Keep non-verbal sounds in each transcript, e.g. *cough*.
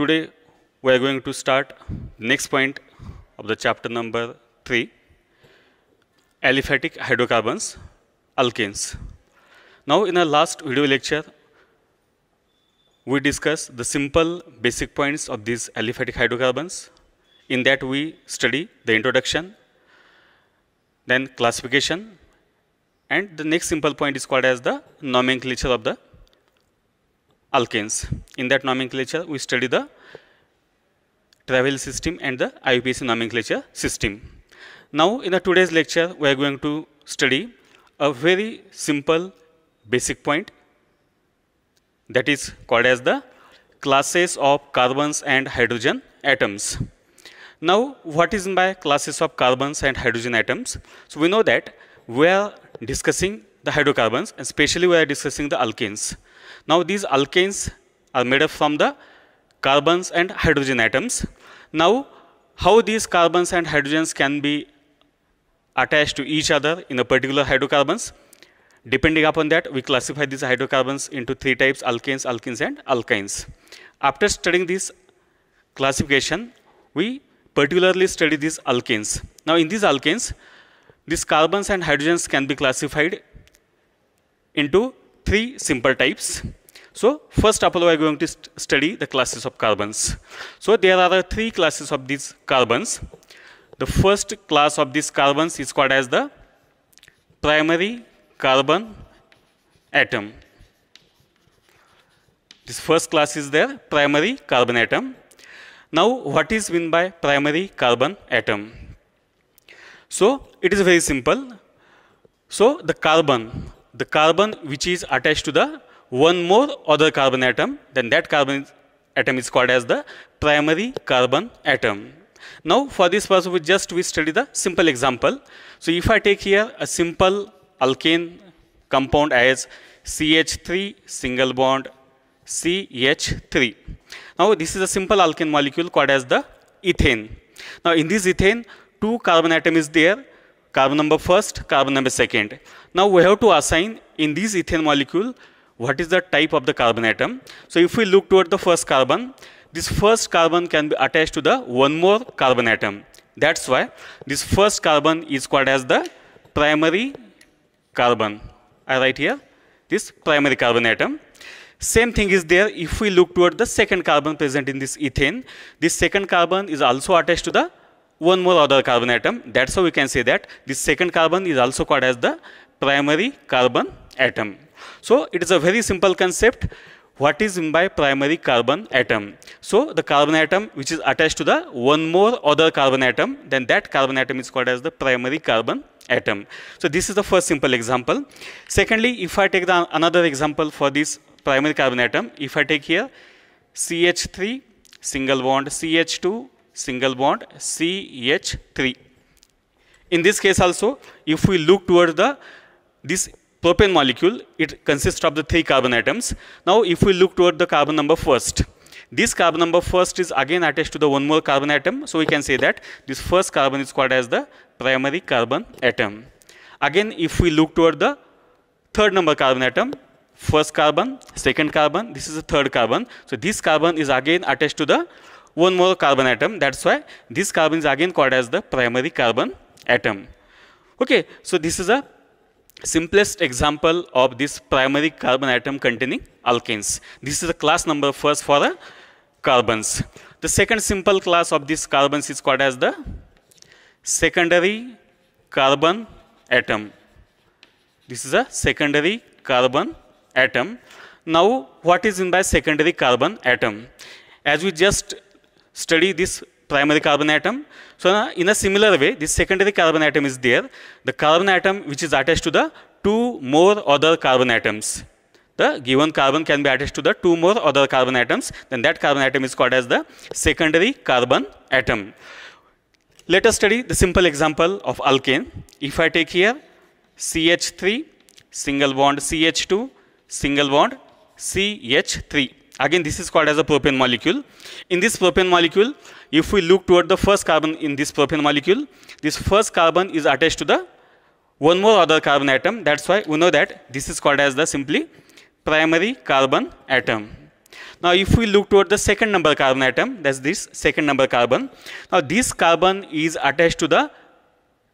Today we are going to start next point of the chapter number 3, aliphatic hydrocarbons, alkanes. Now in our last video lecture, we discussed the simple basic points of these aliphatic hydrocarbons. In that we study the introduction, then classification, and the next simple point is called as the nomenclature of the alkanes. In that nomenclature, we study the travel system and the IUPAC nomenclature system. Now, in the today's lecture, we are going to study a very simple basic point that is called as the classes of carbons and hydrogen atoms. Now, what is by classes of carbons and hydrogen atoms? So, we know that we are discussing the hydrocarbons, especially we are discussing the alkanes. Now these alkanes are made up from the carbons and hydrogen atoms. Now how these carbons and hydrogens can be attached to each other in a particular hydrocarbons? Depending upon that, we classify these hydrocarbons into three types, alkanes, alkenes and alkynes. After studying this classification, we particularly study these alkanes. Now in these alkanes, these carbons and hydrogens can be classified into three simple types. So first of all, we are going to st study the classes of carbons. So there are three classes of these carbons. The first class of these carbons is called as the primary carbon atom. This first class is there, primary carbon atom. Now, what is meant by primary carbon atom? So, it is very simple. So, the carbon the carbon which is attached to the one more other carbon atom, then that carbon atom is called as the primary carbon atom. Now for this purpose we just we study the simple example. So if I take here a simple alkane compound as CH3 single bond CH3. Now this is a simple alkane molecule called as the ethane. Now in this ethane two carbon atom is there carbon number first, carbon number second. Now we have to assign in this ethane molecule what is the type of the carbon atom. So if we look toward the first carbon, this first carbon can be attached to the one more carbon atom. That's why this first carbon is called as the primary carbon. I write here this primary carbon atom. Same thing is there if we look toward the second carbon present in this ethane. This second carbon is also attached to the one more other carbon atom. That's how we can say that this second carbon is also called as the primary carbon atom. So it is a very simple concept. What is meant by primary carbon atom? So the carbon atom which is attached to the one more other carbon atom, then that carbon atom is called as the primary carbon atom. So this is the first simple example. Secondly, if I take the, another example for this primary carbon atom, if I take here CH3, single bond CH2, single bond CH3. In this case also, if we look toward the this propane molecule, it consists of the three carbon atoms. Now, if we look toward the carbon number first, this carbon number first is again attached to the one more carbon atom. So, we can say that this first carbon is called as the primary carbon atom. Again, if we look toward the third number carbon atom, first carbon, second carbon, this is the third carbon. So, this carbon is again attached to the one more carbon atom. That's why this carbon is again called as the primary carbon atom. Okay, so this is a simplest example of this primary carbon atom containing alkanes. This is the class number first for the carbons. The second simple class of these carbons is called as the secondary carbon atom. This is a secondary carbon atom. Now, what is in by secondary carbon atom? As we just study this primary carbon atom. So uh, in a similar way, this secondary carbon atom is there, the carbon atom which is attached to the two more other carbon atoms. The given carbon can be attached to the two more other carbon atoms, then that carbon atom is called as the secondary carbon atom. Let us study the simple example of alkane. If I take here CH3, single bond CH2, single bond CH3. Again, this is called as a propane molecule. In this propane molecule, if we look toward the first carbon in this propane molecule, this first carbon is attached to the one more other carbon atom. That's why we know that this is called as the simply primary carbon atom. Now, if we look toward the second number carbon atom, that's this second number carbon. Now, this carbon is attached to the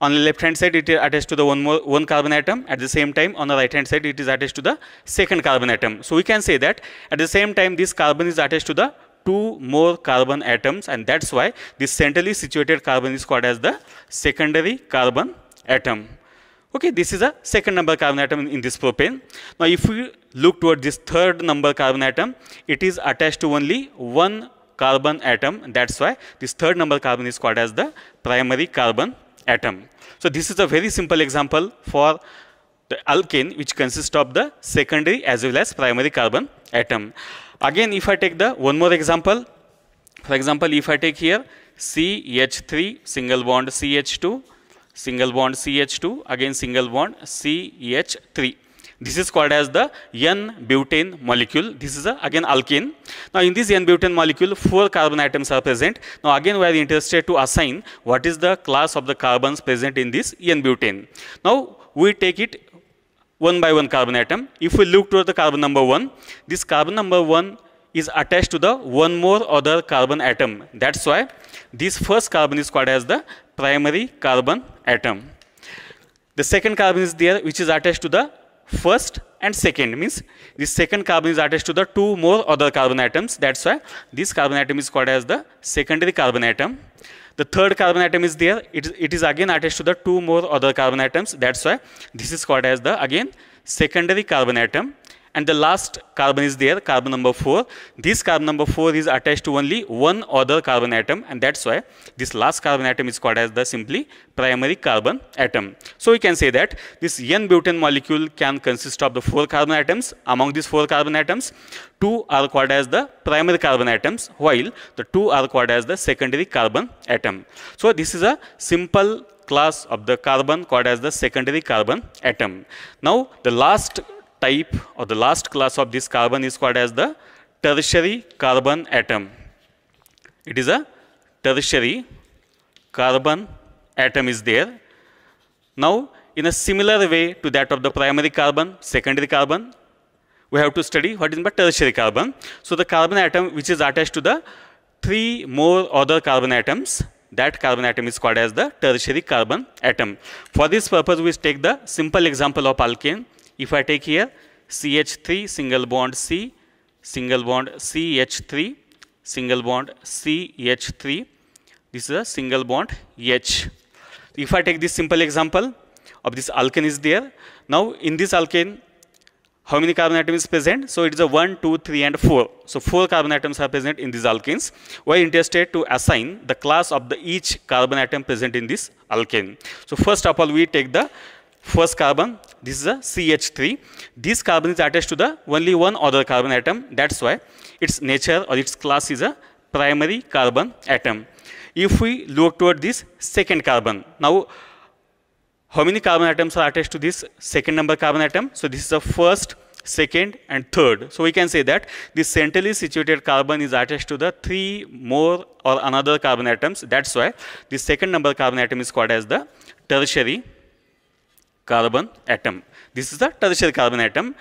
on the left hand side it is attached to the one more one carbon atom at the same time on the right hand side it is attached to the second carbon atom so we can say that at the same time this carbon is attached to the two more carbon atoms and that's why this centrally situated carbon is called as the secondary carbon atom okay this is a second number carbon atom in, this propane now if we look toward this third number carbon atom it is attached to only one carbon atom that's why this third number carbon is called as the primary carbon atom. So this is a very simple example for the alkane which consists of the secondary as well as primary carbon atom. Again, if I take the one more example, for example, if I take here CH3, single bond CH2, single bond CH2, again single bond CH3. This is called as the N-butane molecule. This is a, uh, again alkene. Now in this N-butane molecule, four carbon atoms are present. Now again we are interested to assign what is the class of the carbons present in this N-butane. Now we take it one by one carbon atom. If we look toward the carbon number one, this carbon number one is attached to the one more other carbon atom. That's why this first carbon is called as the primary carbon atom. The second carbon is there which is attached to the first and second means the second carbon is attached to the two more other carbon atoms that's why this carbon atom is called as the secondary carbon atom the third carbon atom is there it, it is again attached to the two more other carbon atoms that's why this is called as the again secondary carbon atom and the last carbon is there, carbon number 4. This carbon number 4 is attached to only one other carbon atom and that's why this last carbon atom is called as the simply primary carbon atom. So we can say that this n-butane molecule can consist of the 4 carbon atoms. Among these 4 carbon atoms, 2 are called as the primary carbon atoms while the 2 are called as the secondary carbon atom. So this is a simple class of the carbon called as the secondary carbon atom. Now the last type or the last class of this carbon is called as the tertiary carbon atom. It is a tertiary carbon atom is there. Now, in a similar way to that of the primary carbon, secondary carbon, we have to study what is the tertiary carbon. So, the carbon atom which is attached to the three more other carbon atoms, that carbon atom is called as the tertiary carbon atom. For this purpose, we take the simple example of alkane. If I take here CH3 single bond C, single bond CH3, single bond CH3, this is a single bond H. If I take this simple example of this alkane is there, now in this alkane, how many carbon atoms is present? So it is a 1, 2, 3 and 4. So 4 carbon atoms are present in these alkanes. We are interested to assign the class of the each carbon atom present in this alkane. So first of all we take the first carbon, this is a CH3. This carbon is attached to the only one other carbon atom. That's why its nature or its class is a primary carbon atom. If we look toward this second carbon, now how many carbon atoms are attached to this second number carbon atom? So this is the first, second and third. So we can say that this centrally situated carbon is attached to the three more or another carbon atoms. That's why the second number carbon atom is called as the tertiary carbon atom. This is the tertiary carbon atom.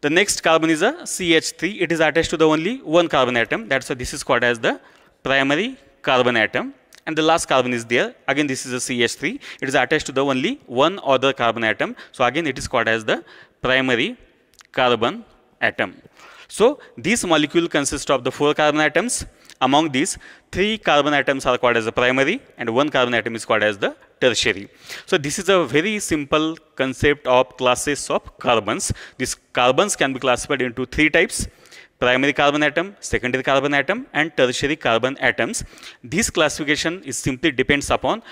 The next carbon is a CH3. It is attached to the only one carbon atom. That's why this is called as the primary carbon atom. And the last carbon is there. Again, this is a CH3. It is attached to the only one other carbon atom. So again, it is called as the primary carbon atom. So this molecule consists of the four carbon atoms. Among these, three carbon atoms are called as the primary and one carbon atom is called as the tertiary. So this is a very simple concept of classes of carbons. These carbons can be classified into three types primary carbon atom, secondary carbon atom, and tertiary carbon atoms. This classification is simply depends upon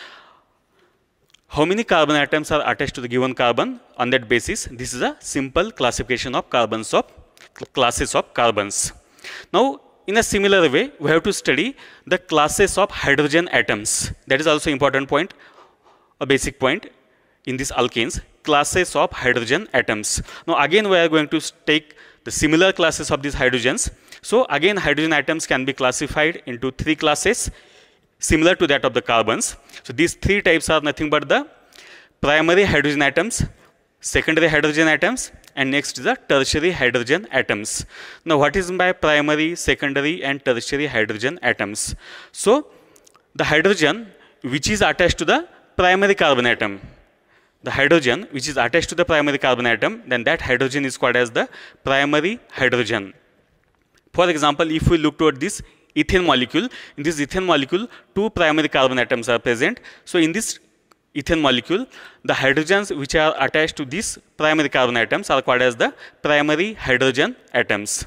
how many carbon atoms are attached to the given carbon. On that basis, this is a simple classification of carbons of classes of carbons. Now, in a similar way, we have to study the classes of hydrogen atoms. That is also important point, a basic point in these alkanes, classes of hydrogen atoms. Now again, we are going to take the similar classes of these hydrogens. So again, hydrogen atoms can be classified into three classes, similar to that of the carbons. So these three types are nothing but the primary hydrogen atoms, secondary hydrogen atoms and next the tertiary hydrogen atoms. Now what is my primary, secondary and tertiary hydrogen atoms? So the hydrogen which is attached to the primary carbon atom, the hydrogen which is attached to the primary carbon atom, then that hydrogen is called as the primary hydrogen. For example, if we look toward this ethane molecule, in this ethane molecule two primary carbon atoms are present. So in this ethane molecule, the hydrogens which are attached to these primary carbon atoms are called as the primary hydrogen atoms.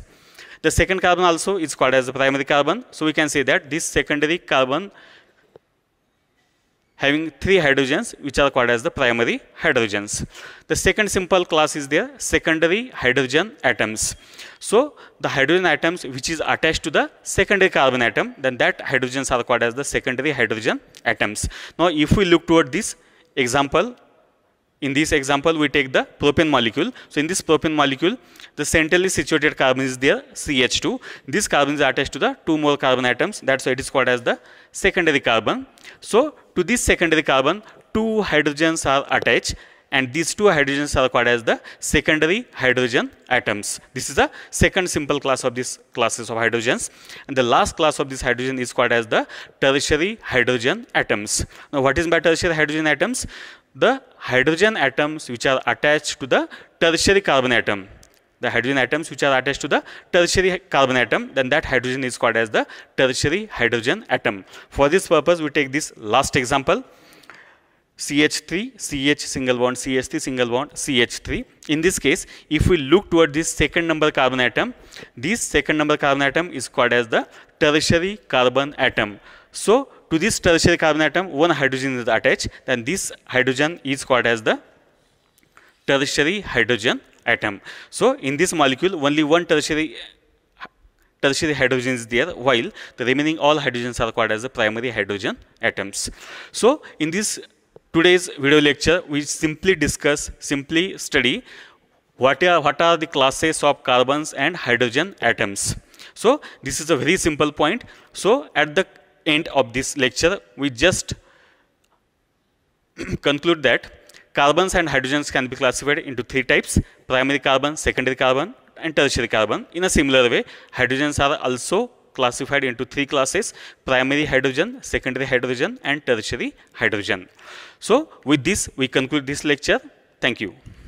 The second carbon also is called as the primary carbon. So we can say that this secondary carbon having three hydrogens which are called as the primary hydrogens. The second simple class is their secondary hydrogen atoms. So the hydrogen atoms which is attached to the secondary carbon atom then that hydrogens are called as the secondary hydrogen atoms. Now if we look toward this example in this example, we take the propane molecule. So in this propane molecule, the centrally situated carbon is there, CH2. This carbon is attached to the two more carbon atoms. That's why it is called as the secondary carbon. So to this secondary carbon, two hydrogens are attached and these two hydrogens are called as the secondary hydrogen atoms. This is the second simple class of these classes of hydrogens. And the last class of this hydrogen is called as the tertiary hydrogen atoms. Now what is by tertiary hydrogen atoms? The hydrogen atoms which are attached to the tertiary carbon atom the hydrogen atoms which are attached to the tertiary carbon atom, then that hydrogen is called as the tertiary hydrogen atom. For this purpose, we take this last example. CH3, CH single bond, CH3 single bond, CH3. In this case, if we look toward this second number carbon atom, this second number carbon atom is called as the tertiary carbon atom. So, to this tertiary carbon atom, one hydrogen is attached, then this hydrogen is called as the tertiary hydrogen atom. So in this molecule, only one tertiary tertiary hydrogen is there while the remaining all hydrogens are called as the primary hydrogen atoms. So in this today's video lecture we simply discuss, simply study what are, what are the classes of carbons and hydrogen atoms. So this is a very simple point. So at the end of this lecture we just *coughs* conclude that Carbons and hydrogens can be classified into three types, primary carbon, secondary carbon, and tertiary carbon. In a similar way, hydrogens are also classified into three classes, primary hydrogen, secondary hydrogen, and tertiary hydrogen. So, with this, we conclude this lecture. Thank you.